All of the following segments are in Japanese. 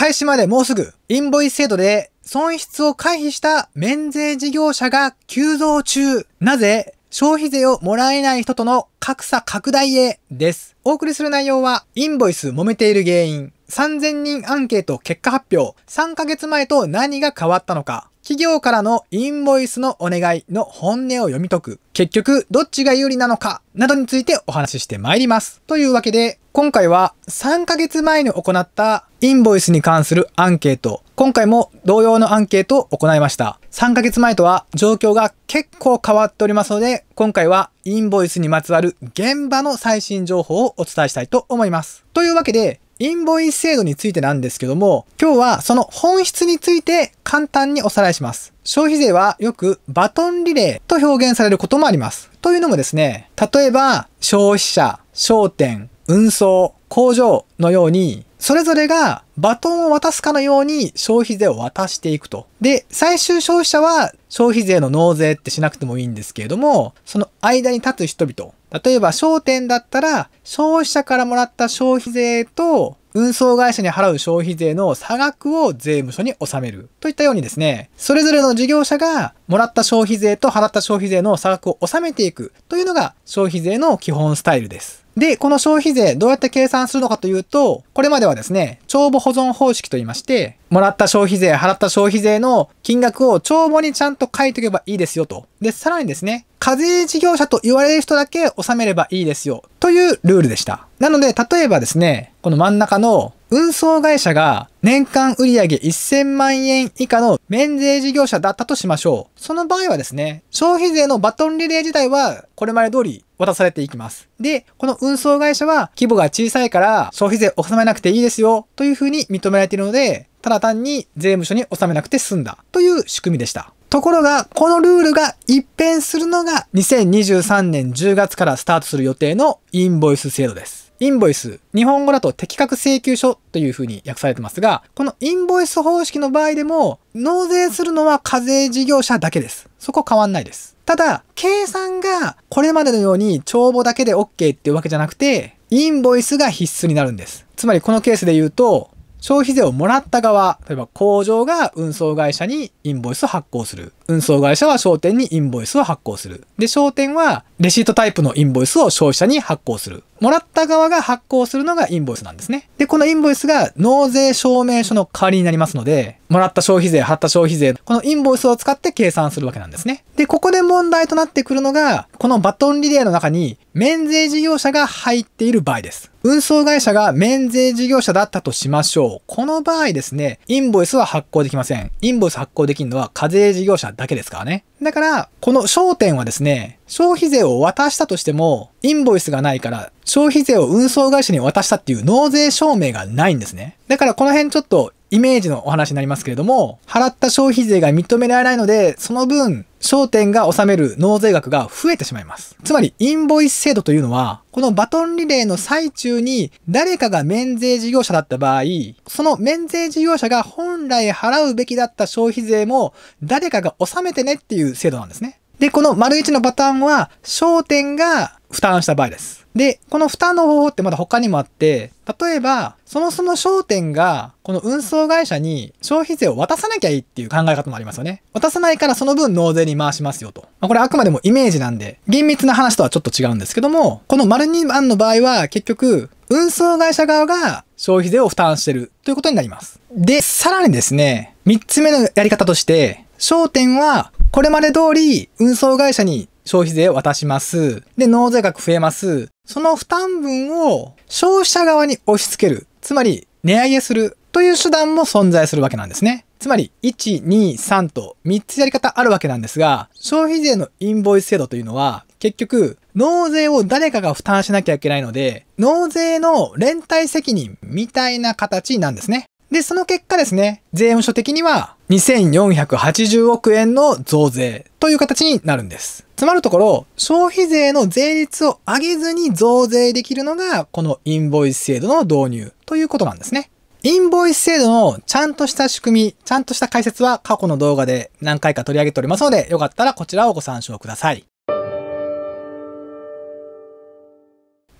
開始までもうすぐ、インボイス制度で損失を回避した免税事業者が急増中。なぜ消費税をもらえない人との格差拡大へです。お送りする内容は、インボイス揉めている原因、3000人アンケート結果発表、3ヶ月前と何が変わったのか、企業からのインボイスのお願いの本音を読み解く、結局どっちが有利なのかなどについてお話ししてまいります。というわけで、今回は3ヶ月前に行ったインボイスに関するアンケート、今回も同様のアンケートを行いました。3ヶ月前とは状況が結構変わっておりますので、今回はインボイスにまつわる現場の最新情報をお伝えしたいと思います。というわけで、インボイス制度についてなんですけども、今日はその本質について簡単におさらいします。消費税はよくバトンリレーと表現されることもあります。というのもですね、例えば消費者、商店、運送、工場のように、それぞれがバトンを渡すかのように消費税を渡していくと。で、最終消費者は消費税の納税ってしなくてもいいんですけれども、その間に立つ人々、例えば商店だったら消費者からもらった消費税と運送会社に払う消費税の差額を税務署に納めるといったようにですね、それぞれの事業者がもらった消費税と払った消費税の差額を納めていくというのが消費税の基本スタイルです。で、この消費税どうやって計算するのかというと、これまではですね、帳簿保存方式といいまして、もらった消費税、払った消費税の金額を帳簿にちゃんと書いとけばいいですよと。で、さらにですね、課税事業者と言われる人だけ納めればいいですよというルールでした。なので、例えばですね、この真ん中の運送会社が年間売上1000万円以下の免税事業者だったとしましょう。その場合はですね、消費税のバトンリレー自体はこれまで通り渡されていきます。で、この運送会社は規模が小さいから消費税を納めなくていいですよというふうに認められているので、ただ単に税務署に納めなくて済んだという仕組みでした。ところが、このルールが一変するのが2023年10月からスタートする予定のインボイス制度です。インボイス、日本語だと適格請求書というふうに訳されてますが、このインボイス方式の場合でも、納税するのは課税事業者だけです。そこ変わんないです。ただ、計算がこれまでのように帳簿だけで OK っていうわけじゃなくて、インボイスが必須になるんです。つまりこのケースで言うと、消費税をもらった側、例えば工場が運送会社にインボイスを発行する。運送会社は商店にインボイスを発行する。で、商店はレシートタイプのインボイスを消費者に発行する。もらった側が発行するのがインボイスなんですね。で、このインボイスが納税証明書の代わりになりますので、もらった消費税、貼った消費税、このインボイスを使って計算するわけなんですね。で、ここで問題となってくるのが、このバトンリレーの中に免税事業者が入っている場合です。運送会社が免税事業者だったとしましょう。この場合ですね、インボイスは発行できません。インボイス発行できるのは課税事業者だけですからね。だから、この焦点はですね、消費税を渡したとしても、インボイスがないから、消費税を運送会社に渡したっていう納税証明がないんですね。だからこの辺ちょっとイメージのお話になりますけれども、払った消費税が認められないので、その分、商店が納める納税額が増えてしまいます。つまり、インボイス制度というのは、このバトンリレーの最中に、誰かが免税事業者だった場合、その免税事業者が本来払うべきだった消費税も、誰かが納めてねっていう制度なんですね。で、この丸1のパターンは、商店が負担した場合です。で、この負担の方法ってまだ他にもあって、例えば、そもそも商店が、この運送会社に消費税を渡さなきゃいいっていう考え方もありますよね。渡さないからその分納税に回しますよと。まあ、これあくまでもイメージなんで、厳密な話とはちょっと違うんですけども、この丸2番の場合は結局、運送会社側が消費税を負担してるということになります。で、さらにですね、3つ目のやり方として、商店はこれまで通り運送会社に消費税を渡します。で、納税額増えます。その負担分を消費者側に押し付ける。つまり、値上げするという手段も存在するわけなんですね。つまり、1、2、3と3つやり方あるわけなんですが、消費税のインボイス制度というのは、結局、納税を誰かが負担しなきゃいけないので、納税の連帯責任みたいな形なんですね。で、その結果ですね、税務署的には2480億円の増税という形になるんです。つまるところ、消費税の税率を上げずに増税できるのが、このインボイス制度の導入ということなんですね。インボイス制度のちゃんとした仕組み、ちゃんとした解説は過去の動画で何回か取り上げておりますので、よかったらこちらをご参照ください。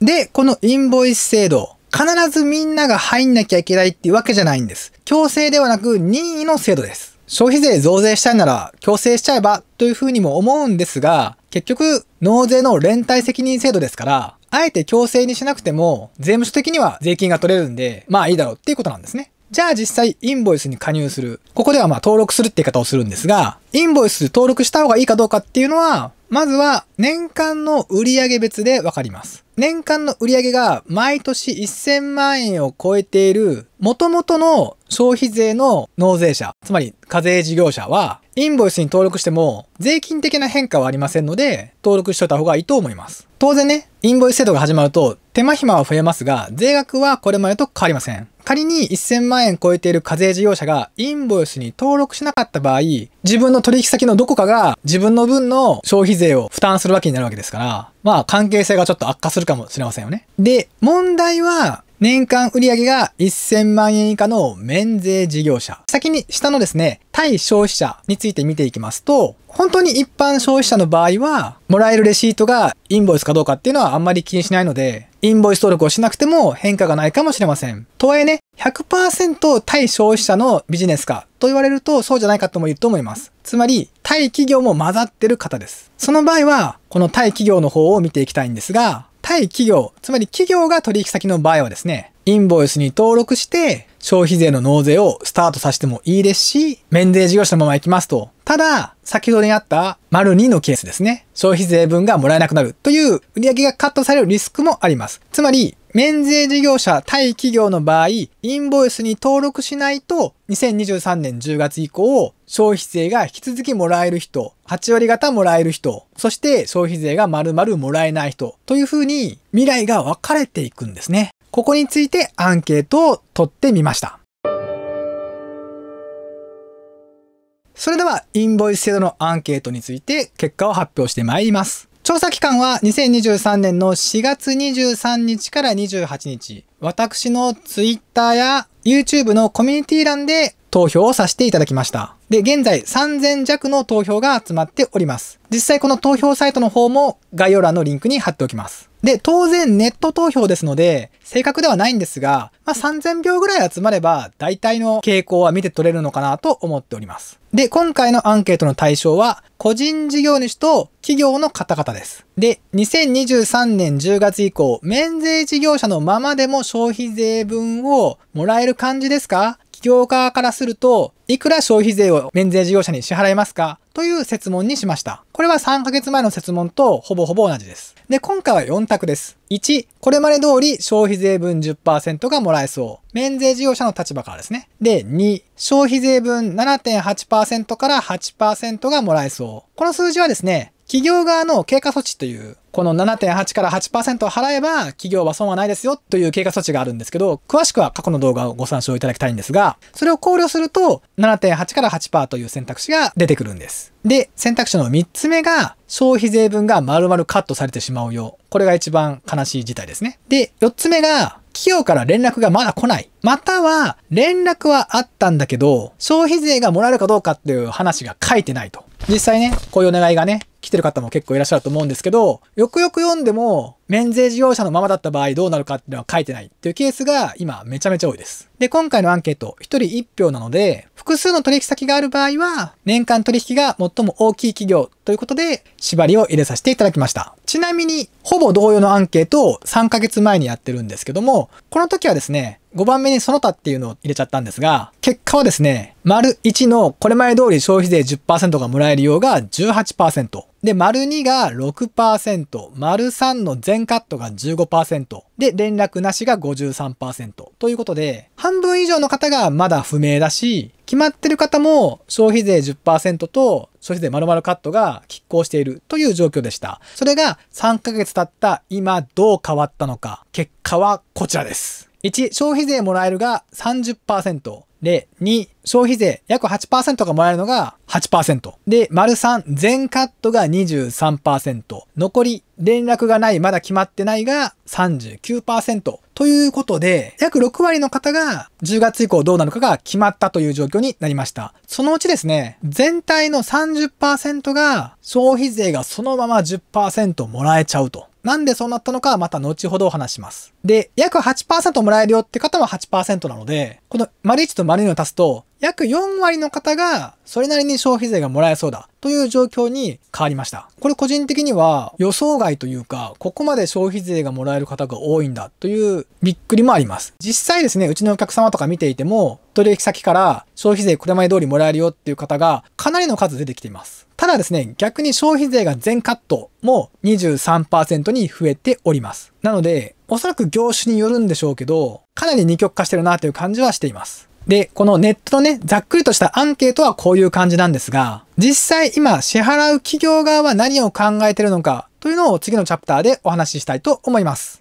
で、このインボイス制度、必ずみんなが入んなきゃいけないっていうわけじゃないんです。強制ではなく任意の制度です。消費税増税したいなら強制しちゃえばというふうにも思うんですが、結局納税の連帯責任制度ですから、あえて強制にしなくても税務署的には税金が取れるんで、まあいいだろうっていうことなんですね。じゃあ実際インボイスに加入する。ここではまあ登録するって言い方をするんですが、インボイス登録した方がいいかどうかっていうのは、まずは年間の売上別でわかります。年間の売上が毎年1000万円を超えている元々の消費税の納税者、つまり課税事業者は、インボイスに登録しても税金的な変化はありませんので、登録しといた方がいいと思います。当然ね、インボイス制度が始まると手間暇は増えますが、税額はこれまでと変わりません。仮に1000万円超えている課税事業者がインボイスに登録しなかった場合、自分の取引先のどこかが自分の分の消費税を負担するわけになるわけですから、まあ関係性がちょっと悪化するかもしれませんよね。で、問題は、年間売上が1000万円以下の免税事業者。先に下のですね、対消費者について見ていきますと、本当に一般消費者の場合は、もらえるレシートがインボイスかどうかっていうのはあんまり気にしないので、インボイス登録をしなくても変化がないかもしれません。とはいえね、100%対消費者のビジネスかと言われるとそうじゃないかとも言うと思います。つまり、対企業も混ざってる方です。その場合は、この対企業の方を見ていきたいんですが、対企業、つまり企業が取引先の場合はですね、インボイスに登録して消費税の納税をスタートさせてもいいですし、免税事業者のまま行きますと。ただ、先ほどにあった丸2のケースですね。消費税分がもらえなくなるという売上がカットされるリスクもあります。つまり、免税事業者対企業の場合、インボイスに登録しないと、2023年10月以降、消費税が引き続きもらえる人、8割方もらえる人、そして消費税が丸々もらえない人、というふうに未来が分かれていくんですね。ここについてアンケートを取ってみました。それでは、インボイス制度のアンケートについて結果を発表してまいります。調査期間は2023年の4月23日から28日。私のツイッ Twitter や YouTube のコミュニティ欄で投票をさせていただきました。で、現在3000弱の投票が集まっております。実際この投票サイトの方も概要欄のリンクに貼っておきます。で、当然ネット投票ですので、正確ではないんですが、まあ、3000票ぐらい集まれば、大体の傾向は見て取れるのかなと思っております。で、今回のアンケートの対象は、個人事業主と企業の方々です。で、2023年10月以降、免税事業者のままでも消費税分をもらえる感じですか企業側からすると、いくら消費税を免税事業者に支払いますかという設問にしました。これは3ヶ月前の設問とほぼほぼ同じです。で、今回は4択です。1、これまで通り消費税分10%がもらえそう。免税事業者の立場からですね。で、2、消費税分7.8%から8%がもらえそう。この数字はですね、企業側の経過措置という、この7.8から8%払えば企業は損はないですよという経過措置があるんですけど、詳しくは過去の動画をご参照いただきたいんですが、それを考慮すると7.8から8%という選択肢が出てくるんです。で、選択肢の3つ目が消費税分が丸々カットされてしまうよう。これが一番悲しい事態ですね。で、4つ目が企業から連絡がまだ来ない。または、連絡はあったんだけど、消費税がもらえるかどうかっていう話が書いてないと。実際ね、こういうお願いがね、来てる方も結構いらっしゃると思うんですけど、よくよく読んでも、免税事業者のままだった場合どうなるかっていうのは書いてないっていうケースが今めちゃめちゃ多いです。で、今回のアンケート、一人一票なので、複数の取引先がある場合は、年間取引が最も大きい企業ということで、縛りを入れさせていただきました。ちなみに、ほぼ同様のアンケートを3ヶ月前にやってるんですけども、この時はですね、5番目にその他っていうのを入れちゃったんですが、結果はですね、丸1のこれまで通り消費税10%がもらえるようが18%。で、丸2が6%、丸3の全カットが15%、で、連絡なしが53%ということで、半分以上の方がまだ不明だし、決まってる方も消費税10%と消費税丸々カットが拮抗しているという状況でした。それが3ヶ月経った今どう変わったのか、結果はこちらです。1、消費税もらえるが30%。で、2、消費税約8%がもらえるのが8%。で、丸3、全カットが23%。残り、連絡がない、まだ決まってないが39%。ということで、約6割の方が10月以降どうなるかが決まったという状況になりました。そのうちですね、全体の30%が消費税がそのまま10%もらえちゃうと。なんでそうなったのかはまた後ほどお話します。で、約8%もらえるよって方は8%なので、この丸1と丸2を足すと、約4割の方がそれなりに消費税がもらえそうだという状況に変わりました。これ個人的には予想外というか、ここまで消費税がもらえる方が多いんだというびっくりもあります。実際ですね、うちのお客様とか見ていても、取引先から消費税これまで通りもらえるよっていう方がかなりの数出てきています。ただですね、逆に消費税が全カットも23%に増えております。なので、おそらく業種によるんでしょうけど、かなり二極化してるなという感じはしています。で、このネットのね、ざっくりとしたアンケートはこういう感じなんですが、実際今支払う企業側は何を考えてるのかというのを次のチャプターでお話ししたいと思います。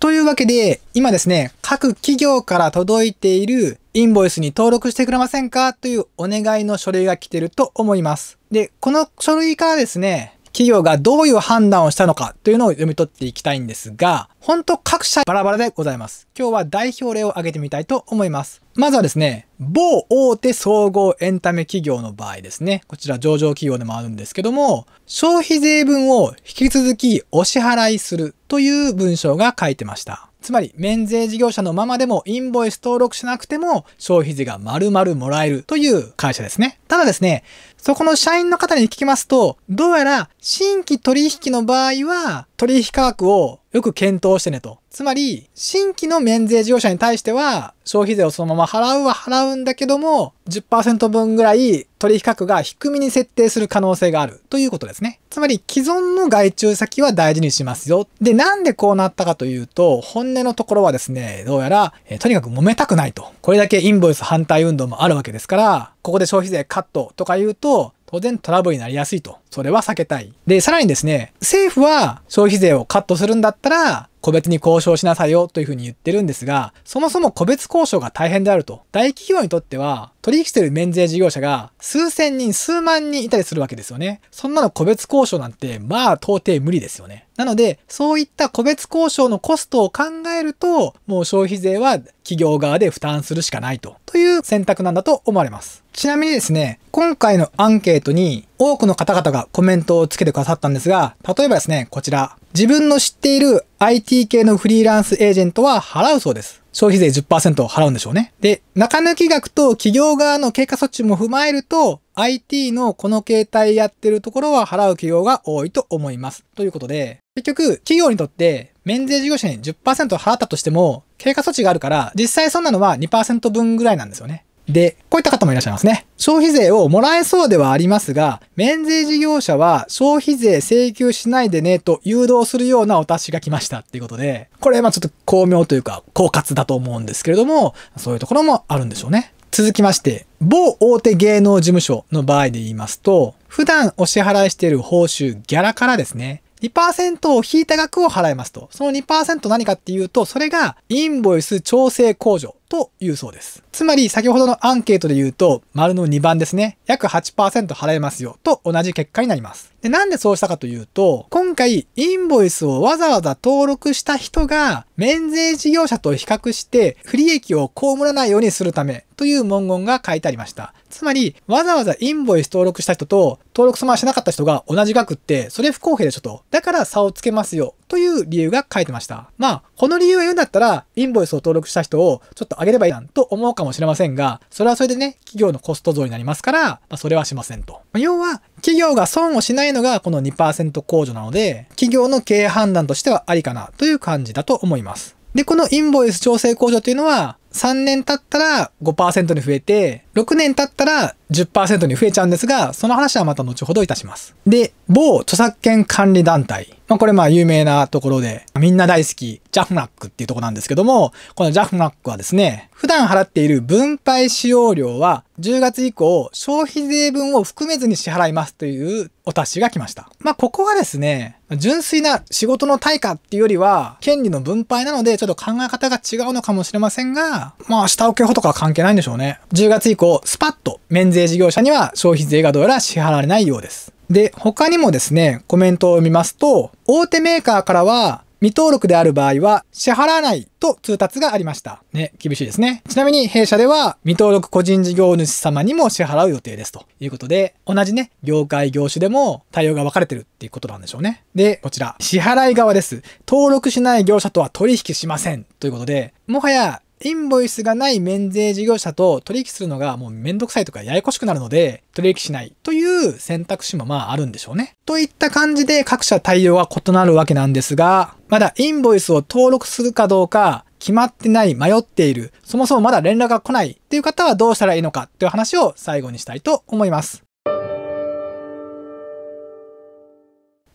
というわけで、今ですね、各企業から届いているインボイスに登録してくれませんかというお願いの書類が来てると思います。で、この書類からですね、企業がどういう判断をしたのかというのを読み取っていきたいんですが、本当各社バラバラでございます。今日は代表例を挙げてみたいと思います。まずはですね、某大手総合エンタメ企業の場合ですね、こちら上場企業でもあるんですけども、消費税分を引き続きお支払いするという文章が書いてました。つまり、免税事業者のままでもインボイス登録しなくても消費税が丸々もらえるという会社ですね。ただですね、そこの社員の方に聞きますと、どうやら新規取引の場合は取引価格をよく検討してねと。つまり、新規の免税事業者に対しては、消費税をそのまま払うは払うんだけども、10%分ぐらい取引価格が低めに設定する可能性があるということですね。つまり、既存の外注先は大事にしますよ。で、なんでこうなったかというと、本音のところはですね、どうやら、えとにかく揉めたくないと。これだけインボイス反対運動もあるわけですから、ここで消費税カットとか言うと、当然トラブルになりやすいと。それは避けたい。で、さらにですね、政府は消費税をカットするんだったら、個別に交渉しなさいよというふうに言ってるんですが、そもそも個別交渉が大変であると。大企業にとっては、取引してる免税事業者が数千人、数万人いたりするわけですよね。そんなの個別交渉なんて、まあ到底無理ですよね。なので、そういった個別交渉のコストを考えると、もう消費税は企業側で負担するしかないと、という選択なんだと思われます。ちなみにですね、今回のアンケートに多くの方々がコメントをつけてくださったんですが、例えばですね、こちら。自分の知っている IT 系のフリーランスエージェントは払うそうです。消費税10%を払うんでしょうね。で、中抜き額と企業側の経過措置も踏まえると、IT のこの携帯やってるところは払う企業が多いと思います。ということで、結局、企業にとって、免税事業者に10%払ったとしても、経過措置があるから、実際そんなのは2%分ぐらいなんですよね。で、こういった方もいらっしゃいますね。消費税をもらえそうではありますが、免税事業者は消費税請求しないでねと誘導するようなお達しが来ましたっていうことで、これまあちょっと巧妙というか、狡猾だと思うんですけれども、そういうところもあるんでしょうね。続きまして、某大手芸能事務所の場合で言いますと、普段お支払いしている報酬ギャラからですね、2%を引いた額を払いますと。その2%何かっていうと、それがインボイス調整控除というそうです。つまり先ほどのアンケートで言うと、丸の2番ですね。約8%払えますよ。と同じ結果になります。で、なんでそうしたかというと、今回インボイスをわざわざ登録した人が免税事業者と比較して不利益を被らないようにするためという文言が書いてありました。つまり、わざわざインボイス登録した人と登録ましなかった人が同じ額って、それ不公平でしょと。だから差をつけますよ。という理由が書いてました。まあ、この理由を言うんだったら、インボイスを登録した人をちょっと上げればいいなんと思うかもしれませんが、それはそれでね、企業のコスト増になりますから、まあ、それはしませんと。要は、企業が損をしないのがこの2%控除なので、企業の経営判断としてはありかなという感じだと思います。で、このインボイス調整控除というのは、3年経ったら5%に増えて、6年経ったら10%に増えちゃうんですが、その話はまた後ほどいたします。で、某著作権管理団体。まあ、これまあ有名なところで、みんな大好き、ジャフナックっていうとこなんですけども、このジャフナックはですね、普段払っている分配使用料は10月以降、消費税分を含めずに支払いますというお達しが来ました。まあ、ここはですね、純粋な仕事の対価っていうよりは、権利の分配なので、ちょっと考え方が違うのかもしれませんが、まあ、下請け法とかは関係ないんでしょうね。10月以降、降、スパッと免税事業者には消費税がどうやら支払われないようです。で、他にもですね、コメントを見ますと、大手メーカーからは、未登録である場合は支払わないと通達がありました。ね、厳しいですね。ちなみに弊社では未登録個人事業主様にも支払う予定ですということで、同じね、業界業種でも対応が分かれてるっていうことなんでしょうね。で、こちら、支払い側です。登録しない業者とは取引しませんということで、もはやインボイスがない免税事業者と取引するのがもうめんどくさいとかややこしくなるので、取引しないという選択肢もまああるんでしょうね。といった感じで各社対応は異なるわけなんですが、まだインボイスを登録するかどうか、決まってない、迷っている、そもそもまだ連絡が来ないっていう方はどうしたらいいのかっていう話を最後にしたいと思います。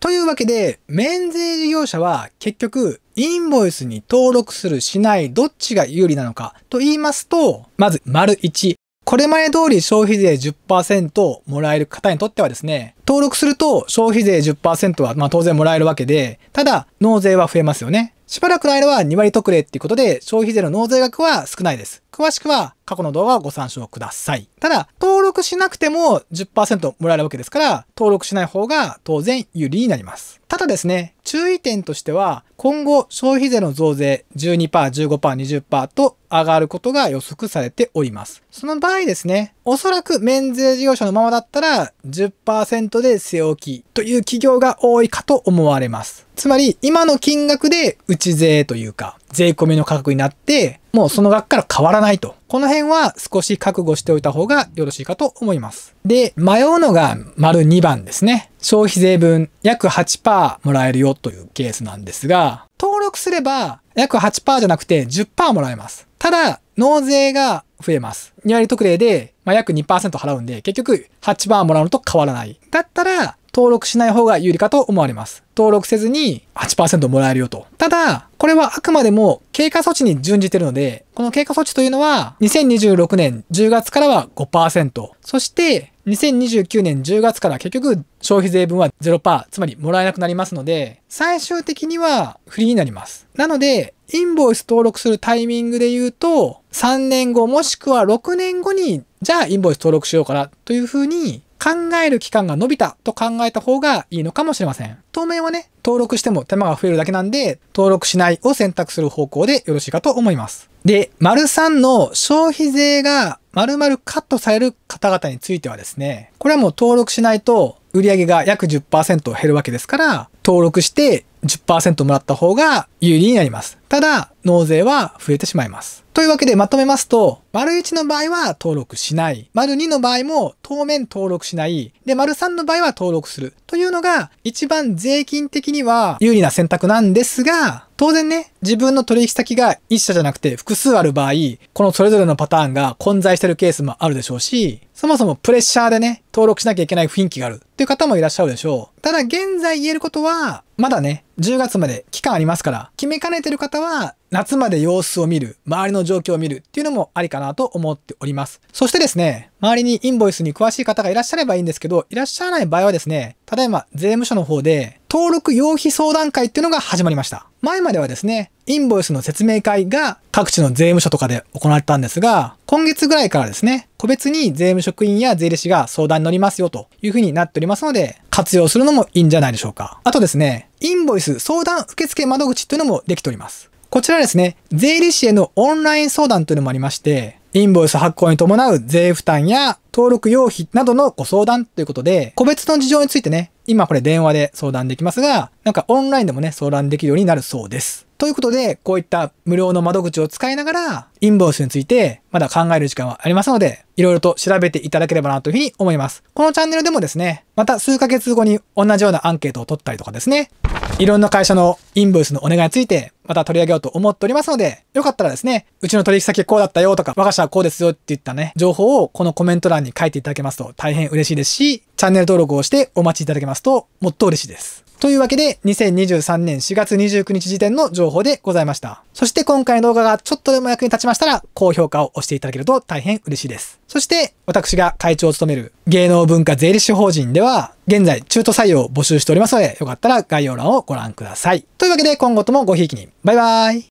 というわけで、免税事業者は結局、インボイスに登録するしないどっちが有利なのかと言いますと、まず、丸1。これまで通り消費税10%もらえる方にとってはですね、登録すると消費税10%はま当然もらえるわけで、ただ納税は増えますよね。しばらくの間は2割特例っていうことで消費税の納税額は少ないです。詳しくは過去の動画をご参照ください。ただ、登録しなくても10%もらえるわけですから、登録しない方が当然有利になります。ただですね、注意点としては、今後消費税の増税12%、15%、20%と上がることが予測されております。その場合ですね、おそらく免税事業者のままだったら10%で据え置きという企業が多いかと思われます。つまり、今の金額で内税というか、税込みの価格になって、もうその額から変わらないと。この辺は少し覚悟しておいた方がよろしいかと思います。で、迷うのが丸2番ですね。消費税分約8%もらえるよというケースなんですが、登録すれば約8%じゃなくて10%もらえます。ただ、納税が増えます。2割特例で、まあ、約2%払うんで、結局8%もらうのと変わらない。だったら、登録しない方が有利かと思われます。登録せずに8%もらえるよと。ただ、これはあくまでも経過措置に準じてるので、この経過措置というのは2026年10月からは5%、そして2029年10月から結局消費税分は0%、つまりもらえなくなりますので、最終的にはフリーになります。なので、インボイス登録するタイミングで言うと、3年後もしくは6年後に、じゃあインボイス登録しようかなというふうに考える期間が伸びたと考えた方がいいのかもしれません。当面はね、登録しても手間が増えるだけなんで、登録しないを選択する方向でよろしいかと思います。で、丸3の消費税が丸々カットされる方々についてはですね、これはもう登録しないと売上が約10%減るわけですから、登録して10%もらった方が有利になります。ただ、納税は増えてしまいます。というわけでまとめますと、丸1の場合は登録しない。丸2の場合も当面登録しない。で、丸3の場合は登録する。というのが、一番税金的には有利な選択なんですが、当然ね、自分の取引先が1社じゃなくて複数ある場合、このそれぞれのパターンが混在してるケースもあるでしょうし、そもそもプレッシャーでね、登録しなきゃいけない雰囲気があるっていう方もいらっしゃるでしょう。ただ現在言えることは、まだね、10月まで期間ありますから、決めかねてる方は夏まで様子を見る、周りの状況を見るっていうのもありかなと思っております。そしてですね、周りにインボイスに詳しい方がいらっしゃればいいんですけど、いらっしゃらない場合はですね、ただいま税務署の方で登録用費相談会っていうのが始まりました。前まではですね、インボイスの説明会が各地の税務署とかで行われたんですが、今月ぐらいからですね、個別に税務職員や税理士が相談に乗りますよというふうになっておりますので、活用するのもいいんじゃないでしょうか。あとですね、インボイス相談受付窓口というのもできております。こちらですね、税理士へのオンライン相談というのもありまして、インボイス発行に伴う税負担や登録用費などのご相談ということで、個別の事情についてね、今これ電話で相談できますが、なんかオンラインでもね、相談できるようになるそうです。ということで、こういった無料の窓口を使いながら、インボイスについてまだ考える時間はありますので、いろいろと調べていただければなというふうに思います。このチャンネルでもですね、また数ヶ月後に同じようなアンケートを取ったりとかですね、いろんな会社のインボイスのお願いについて、また取り上げようと思っておりますので、よかったらですね、うちの取引先こうだったよとか、我が社はこうですよっていったね、情報をこのコメント欄に書いていただけますと大変嬉しいですし、チャンネル登録をしてお待ちいただけますともっと嬉しいです。というわけで、2023年4月29日時点の情報でございました。そして今回の動画がちょっとでも役に立ちましたら、高評価を押していただけると大変嬉しいです。そして、私が会長を務める芸能文化税理士法人では、現在中途採用を募集しておりますので、よかったら概要欄をご覧ください。というわけで今後ともごひいきに。バイバーイ。